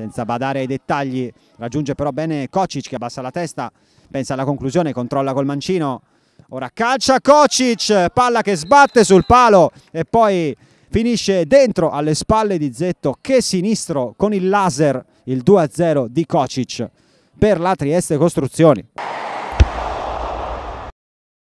senza badare ai dettagli raggiunge però bene Kocic che abbassa la testa pensa alla conclusione controlla col mancino ora calcia Kocic palla che sbatte sul palo e poi finisce dentro alle spalle di Zetto che sinistro con il laser il 2-0 di Kocic per la Trieste Costruzioni